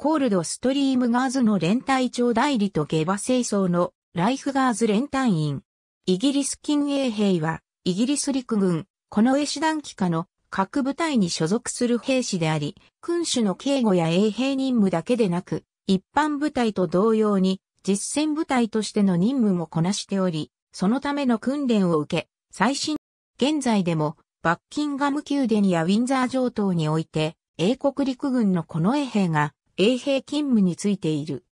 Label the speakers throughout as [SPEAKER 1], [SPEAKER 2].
[SPEAKER 1] コールドストリームガーズの連隊長代理と下馬清掃のライフガーズ連隊員。イギリス近衛兵は、イギリス陸軍、この衛師団機下の各部隊に所属する兵士であり、君主の警護や衛兵任務だけでなく、一般部隊と同様に実戦部隊としての任務もこなしており、そのための訓練を受け、最新、現在でもバッキンガム宮殿やウィンザー城等において、英国陸軍の近衛兵が衛兵勤務についている。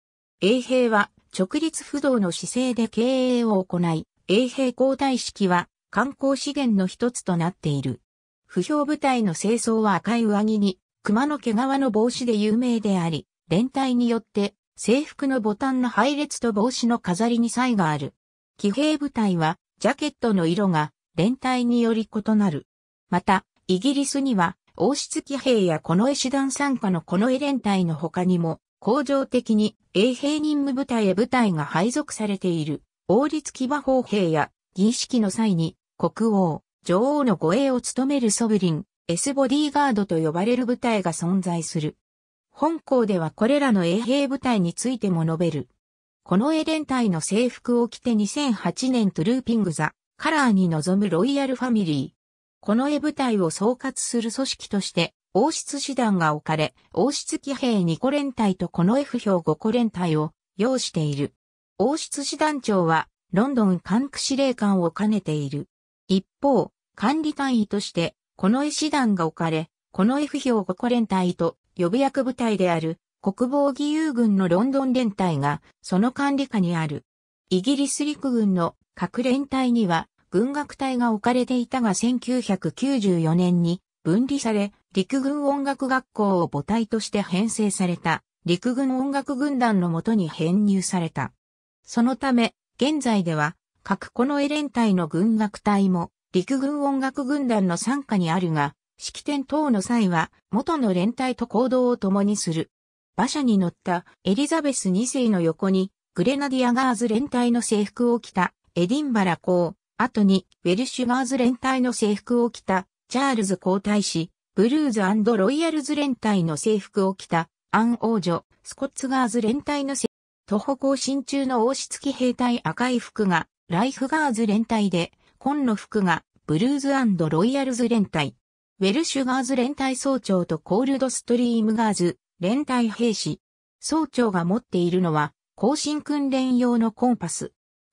[SPEAKER 1] 衛兵は直立不動の姿勢で経営を行い、衛兵交代式は観光資源の一つとなっている。不評部隊の清掃は赤い上着に熊の毛皮の帽子で有名であり、連隊によって制服のボタンの配列と帽子の飾りに差異がある。騎兵部隊はジャケットの色が連隊により異なる。また、イギリスには王室騎兵や近衛師団参加の近衛連隊の他にも、工場的に衛兵任務部隊へ部隊が配属されている、王立騎馬砲兵や、儀式の際に、国王、女王の護衛を務めるソブリン、エスボディーガードと呼ばれる部隊が存在する。本校ではこれらの衛兵部隊についても述べる。この衛連隊の制服を着て2008年トゥルーピングザ、カラーに臨むロイヤルファミリー。この絵部隊を総括する組織として、王室師団が置かれ、王室騎兵2個連隊とこの F 表5個連隊を要している。王室師団長は、ロンドン管区司令官を兼ねている。一方、管理単位として、この絵師団が置かれ、この F 表5個連隊と予備役部隊である国防義勇軍のロンドン連隊がその管理下にある。イギリス陸軍の各連隊には軍楽隊が置かれていたが1994年に分離され、陸軍音楽学校を母体として編成された陸軍音楽軍団のもとに編入された。そのため、現在では、各このエレン隊の軍楽隊も、陸軍音楽軍団の傘下にあるが、式典等の際は、元の連隊と行動を共にする。馬車に乗ったエリザベス2世の横に、グレナディアガーズ連隊の制服を着たエディンバラ公、後にウェルシュガーズ連隊の制服を着たチャールズ皇太子、ブルーズロイヤルズ連隊の制服を着たアン王女、スコッツガーズ連隊の制服、徒歩行進中の王室騎兵隊赤い服がライフガーズ連隊で、紺の服がブルーズロイヤルズ連隊。ウェルシュガーズ連隊総長とコールドストリームガーズ連隊兵士。総長が持っているのは、行進訓練用のコンパス。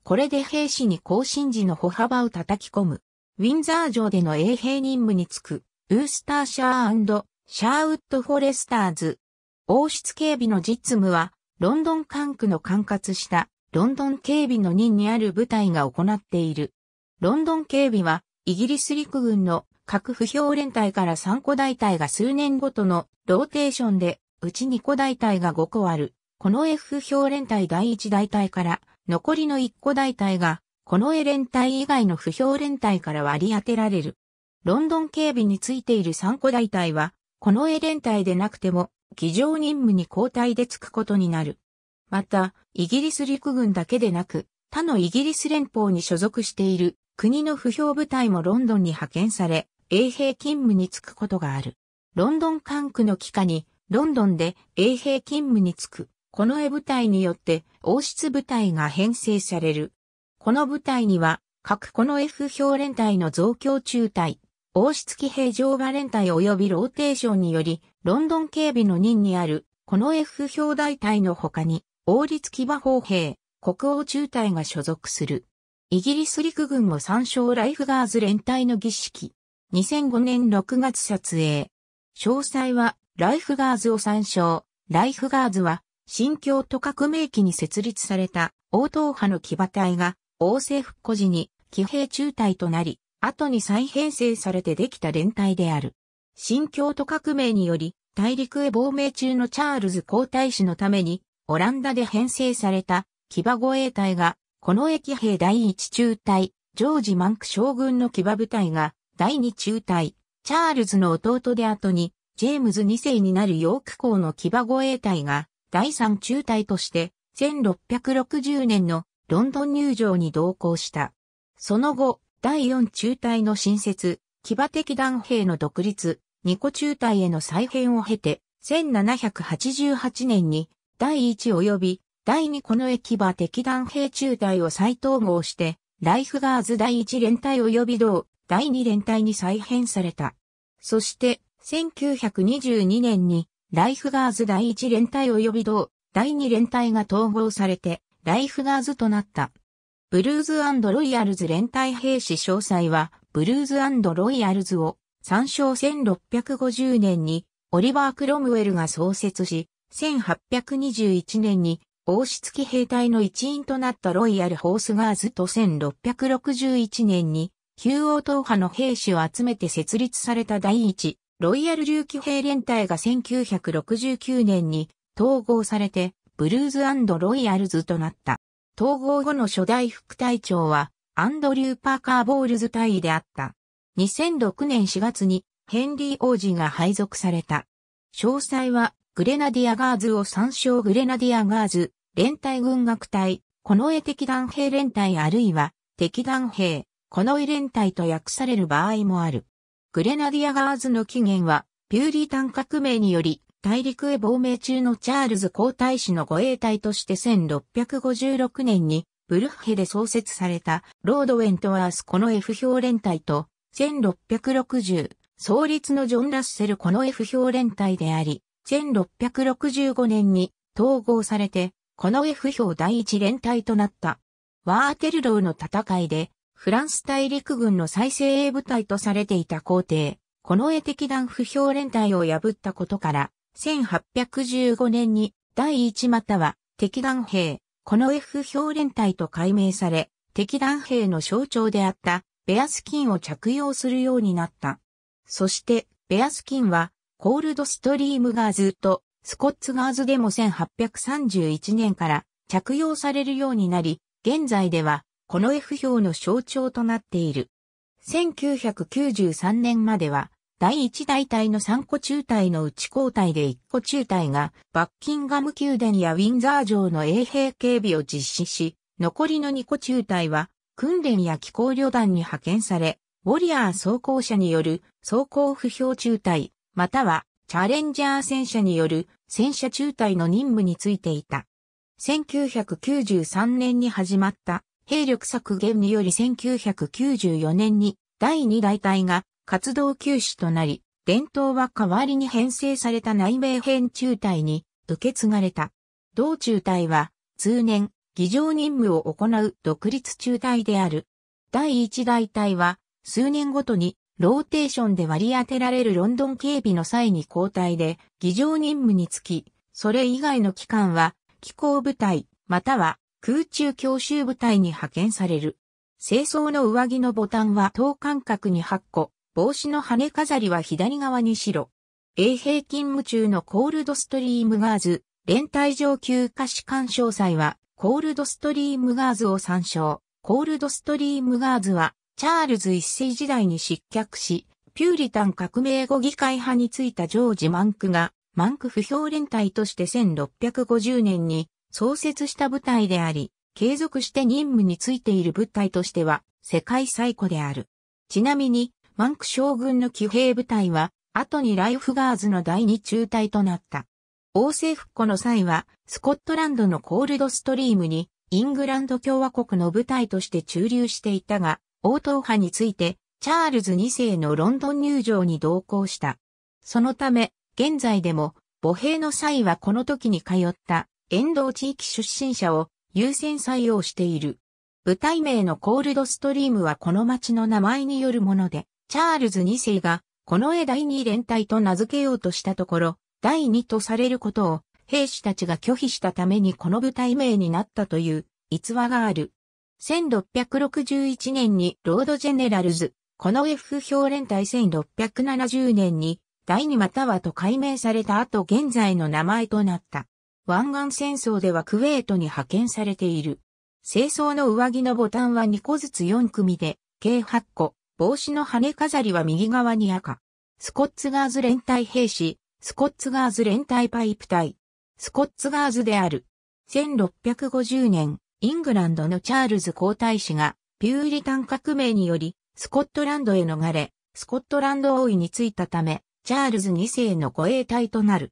[SPEAKER 1] これで兵士に行進時の歩幅を叩き込む。ウィンザー城での衛兵任務に就く、ウースターシャーシャーウッドフォレスターズ。王室警備の実務は、ロンドン管区の管轄した、ロンドン警備の任にある部隊が行っている。ロンドン警備は、イギリス陸軍の各不評連隊から3個大隊が数年ごとのローテーションで、うち2個大隊が5個ある。この F 不評連隊第1大隊から残りの1個大隊が、この絵連隊以外の不評連隊から割り当てられる。ロンドン警備についている3個大隊は、この絵連隊でなくても、議場任務に交代でつくことになる。また、イギリス陸軍だけでなく、他のイギリス連邦に所属している国の不評部隊もロンドンに派遣され、衛兵勤務につくことがある。ロンドン管区の帰下に、ロンドンで衛兵勤務につく。この絵部隊によって王室部隊が編成される。この部隊には、各この F 表連隊の増強中隊、王室騎兵乗馬連隊及びローテーションにより、ロンドン警備の任にある、この F 表大隊の他に、王立騎馬砲兵、国王中隊が所属する。イギリス陸軍も参照ライフガーズ連隊の儀式。2005年6月撮影。詳細は、ライフガーズを参照。ライフガーズは、新京都革命期に設立された王党派の騎馬隊が王政復古時に騎兵中隊となり、後に再編成されてできた連隊である。新京都革命により、大陸へ亡命中のチャールズ皇太子のために、オランダで編成された騎馬護衛隊が、この駅兵第一中隊、ジョージ・マンク将軍の騎馬部隊が、第二中隊、チャールズの弟で後に、ジェームズ2世になるヨーク校の騎馬護衛隊が、第三中隊として、1660年のロンドン入場に同行した。その後、第四中隊の新設、騎馬的団兵の独立、二個中隊への再編を経て、1788年に第一及び第二個の駅馬敵団兵中隊を再統合して、ライフガーズ第一連隊及び同第二連隊に再編された。そして、1922年にライフガーズ第1連隊及び同、第2連隊が統合されて、ライフガーズとなった。ブルーズロイヤルズ連隊兵士詳細は、ブルーズロイヤルズを、参照1650年に、オリバー・クロムウェルが創設し、1821年に、王室機兵隊の一員となったロイヤル・ホースガーズと1661年に、旧王党派の兵士を集めて設立された第一、ロイヤル竜騎兵連隊が1969年に統合されて、ブルーズロイヤルズとなった。統合後の初代副隊長は、アンドリュー・パーカー・ボールズ隊であった。2006年4月に、ヘンリー王子が配属された。詳細は、グレナディアガーズを参照グレナディアガーズ、連隊軍学隊、この絵敵団兵連隊あるいは、敵団兵、この絵連隊と訳される場合もある。グレナディアガーズの起源は、ピューリータン革命により、大陸へ亡命中のチャールズ皇太子の護衛隊として1656年に、ブルッヘで創設された、ロードウェントワースこの F 評連隊と、1660、創立のジョン・ラッセルこの F 評連隊であり、1665年に統合されて、この F 評第一連隊となった。ワーテルローの戦いで、フランス大陸軍の再精鋭部隊とされていた皇帝、この絵的団不評連隊を破ったことから、1815年に第一または敵団兵、この絵不評連隊と改名され、敵団兵の象徴であったベアスキンを着用するようになった。そして、ベアスキンは、コールドストリームガーズとスコッツガーズでも1831年から着用されるようになり、現在ではこの F 表の象徴となっている。1993年までは、第1大隊の3個中隊の内交代で1個中隊が、バッキンガム宮殿やウィンザー城の衛兵警備を実施し、残りの2個中隊は、訓練や機構旅団に派遣され、ウォリアー装甲車による装甲不評中隊、またはチャレンジャー戦車による戦車中隊の任務についていた。1993年に始まった兵力削減により1994年に第2大隊が活動休止となり、伝統は代わりに編成された内米編中隊に受け継がれた。同中隊は通年、議場任務を行う独立中隊である。第1大隊は数年ごとにローテーションで割り当てられるロンドン警備の際に交代で議場任務につき、それ以外の機関は機構部隊または空中教習部隊に派遣される。清掃の上着のボタンは等間隔に8個、帽子の羽飾りは左側に白。衛兵勤務中のコールドストリームガーズ、連隊上級歌士官詳細は、コールドストリームガーズを参照。コールドストリームガーズは、チャールズ一世時代に失脚し、ピューリタン革命後議会派についたジョージ・マンクが、マンク不評連隊として1650年に創設した部隊であり、継続して任務についている部隊としては世界最古である。ちなみに、マンク将軍の騎兵部隊は、後にライフガーズの第二中隊となった。王政復古の際は、スコットランドのコールドストリームに、イングランド共和国の部隊として駐留していたが、王答派について、チャールズ2世のロンドン入場に同行した。そのため、現在でも、母兵の際はこの時に通った沿道地域出身者を優先採用している。舞台名のコールドストリームはこの町の名前によるもので、チャールズ2世がこの絵第二連隊と名付けようとしたところ、第二とされることを兵士たちが拒否したためにこの舞台名になったという逸話がある。1661年にロードジェネラルズ、この F 表連隊1670年に第二またはと改名された後現在の名前となった。湾岸戦争ではクウェートに派遣されている。清掃の上着のボタンは2個ずつ4組で、計8個、帽子の羽飾りは右側に赤。スコッツガーズ連隊兵士、スコッツガーズ連隊パイプ隊。スコッツガーズである。1650年、イングランドのチャールズ皇太子が、ピューリタン革命により、スコットランドへ逃れ、スコットランド王位に就いたため、チャールズ2世の護衛隊となる。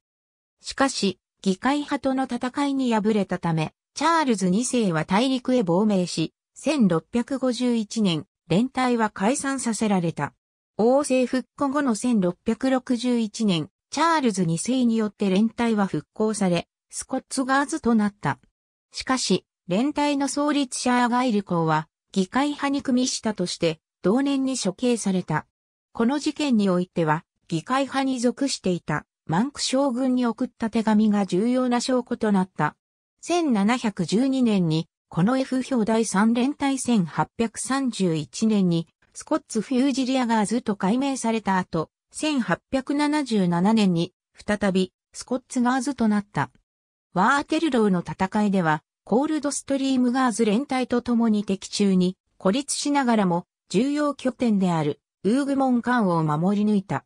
[SPEAKER 1] しかし、議会派との戦いに敗れたため、チャールズ2世は大陸へ亡命し、1651年、連帯は解散させられた。王政復古後の1661年、チャールズ2世によって連帯は復興され、スコッツガーズとなった。しかし、連帯の創立者アガイル公は、議会派に組みしたとして、同年に処刑された。この事件においては、議会派に属していた。マンク将軍に送った手紙が重要な証拠となった。1712年に、この F 表第3連隊1831年に、スコッツ・フュージリアガーズと改名された後、1877年に、再び、スコッツ・ガーズとなった。ワーテルローの戦いでは、コールドストリームガーズ連隊と共に敵中に孤立しながらも重要拠点であるウーグモン艦を守り抜いた。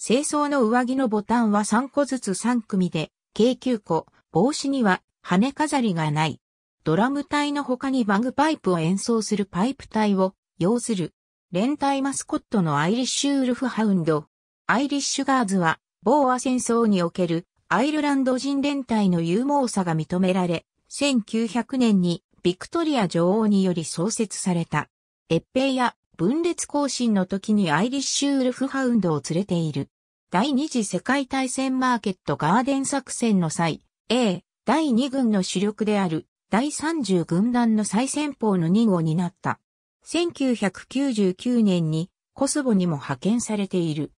[SPEAKER 1] 清掃の上着のボタンは3個ずつ3組で、計9個、帽子には羽飾りがない。ドラム隊の他にバグパイプを演奏するパイプ隊を要する。連隊マスコットのアイリッシュウルフハウンド。アイリッシュガーズは、ボーア戦争におけるアイルランド人連隊の勇猛さが認められ、1900年にビクトリア女王により創設された。越平や分裂行進の時にアイリッシュウルフハウンドを連れている。第二次世界大戦マーケットガーデン作戦の際、A、第2軍の主力である第30軍団の最先方の2号になった。1999年にコスボにも派遣されている。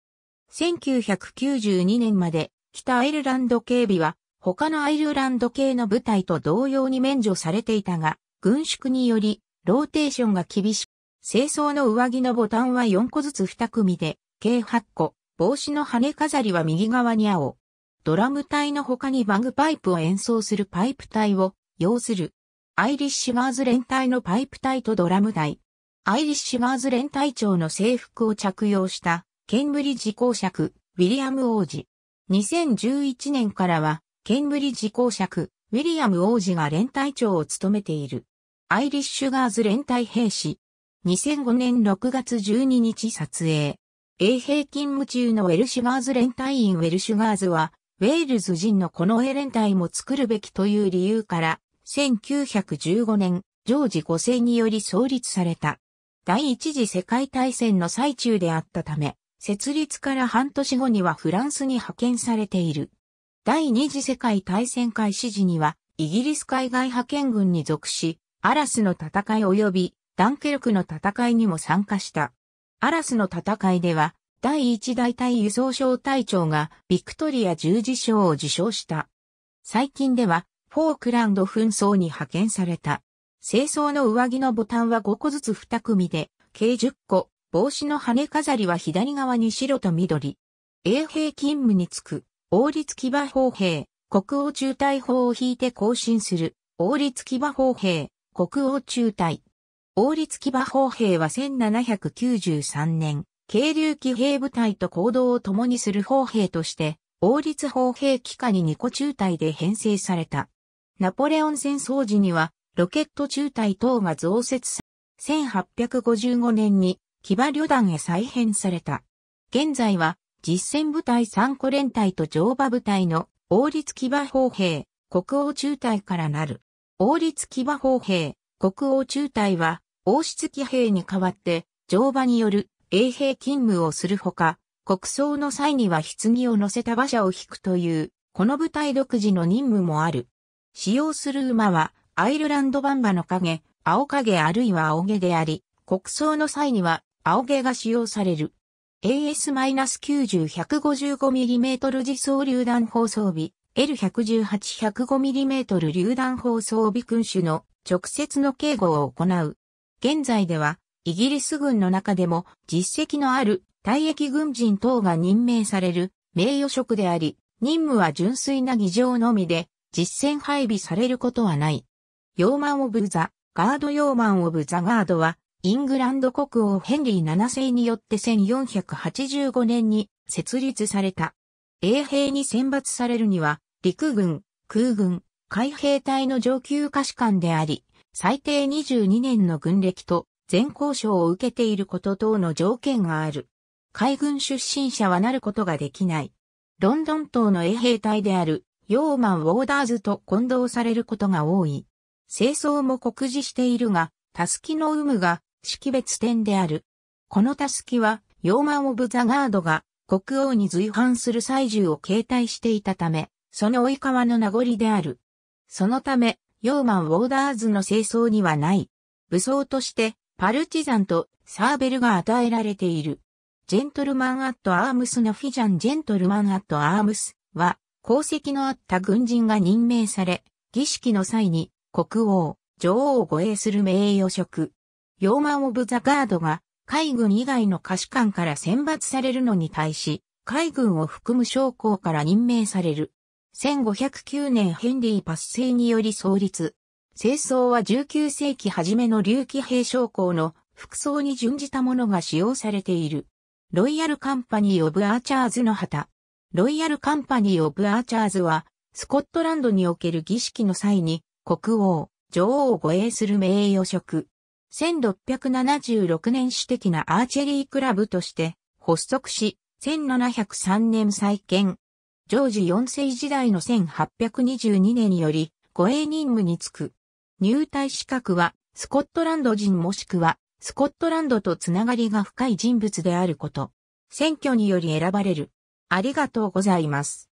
[SPEAKER 1] 1992年まで北アイルランド警備は他のアイルランド系の部隊と同様に免除されていたが、軍縮によりローテーションが厳しく清掃の上着のボタンは4個ずつ2組で、計8個、帽子の羽飾りは右側に青。ドラム隊の他にバグパイプを演奏するパイプ隊を、要する。アイリッシュガーズ連隊のパイプ隊とドラム隊。アイリッシュガーズ連隊長の制服を着用した、ケンブリッジ公爵、ウィリアム王子。2011年からは、ケンブリッジ公爵、ウィリアム王子が連隊長を務めている。アイリッシュガーズ連隊兵士、2005年6月12日撮影。永平勤務中のウェルシュガーズ連隊員ウェルシュガーズは、ウェールズ人のこの絵連隊も作るべきという理由から、1915年、ジョージ5世により創立された。第一次世界大戦の最中であったため、設立から半年後にはフランスに派遣されている。第二次世界大戦開始時には、イギリス海外派遣軍に属し、アラスの戦い及びダンケルクの戦いにも参加した。アラスの戦いでは、第一大隊輸送小隊長がビクトリア十字章を受賞した。最近では、フォークランド紛争に派遣された。清掃の上着のボタンは5個ずつ2組で、計10個、帽子の羽飾りは左側に白と緑。衛兵勤務につく、王立騎馬砲兵、国王中隊砲を引いて行進する、王立騎馬砲兵、国王中隊。王立騎馬砲兵は1793年、軽流騎兵部隊と行動を共にする砲兵として、王立砲兵機下に2個中隊で編成された。ナポレオン戦争時には、ロケット中隊等が増設され、1855年に騎馬旅団へ再編された。現在は、実戦部隊3個連隊と乗馬部隊の王立騎馬砲兵、国王中隊からなる。王立騎馬砲兵、国王中隊は、王室騎兵に代わって、乗馬による衛兵勤務をするほか、国葬の際には棺を乗せた馬車を引くという、この部隊独自の任務もある。使用する馬は、アイルランドバンバの影、青影あるいは青毛であり、国葬の際には、青毛が使用される。AS-90-155mm 自走榴弾砲装備、L118-105mm 榴弾砲装備君主の直接の警護を行う。現在では、イギリス軍の中でも実績のある退役軍人等が任命される名誉職であり、任務は純粋な議場のみで、実戦配備されることはない。ヨーマン・オブ・ザ・ガード・ヨーマン・オブ・ザ・ガードは、イングランド国王ヘンリー7世によって1485年に設立された。衛兵に選抜されるには、陸軍、空軍、海兵隊の上級下士官であり、最低22年の軍歴と全交渉を受けていること等の条件がある。海軍出身者はなることができない。ロンドン島の衛兵隊である、ヨーマン・ウォーダーズと混同されることが多い。清掃も酷似しているが、タスキの有無が識別点である。このタスキは、ヨーマン・オブ・ザ・ガードが国王に随伴する祭重を携帯していたため、その追い川の名残である。そのため、ヨーマン・ウォーダーズの清掃にはない。武装として、パルチザンとサーベルが与えられている。ジェントルマン・アット・アームスのフィジャン・ジェントルマン・アット・アームスは、功績のあった軍人が任命され、儀式の際に、国王、女王を護衛する名誉職。ヨーマン・オブ・ザ・ガードが、海軍以外の歌手官から選抜されるのに対し、海軍を含む将校から任命される。1509年ヘンリー・パッセイにより創立。清掃は19世紀初めの竜騎兵将校の服装に準じたものが使用されている。ロイヤルカンパニー・オブ・アーチャーズの旗。ロイヤルカンパニー・オブ・アーチャーズは、スコットランドにおける儀式の際に、国王、女王を護衛する名誉職。1676年主的なアーチェリークラブとして発足し、1703年再建、ジョージ4世時代の1822年により、護衛任務に就く。入隊資格は、スコットランド人もしくは、スコットランドとつながりが深い人物であること。選挙により選ばれる。ありがとうございます。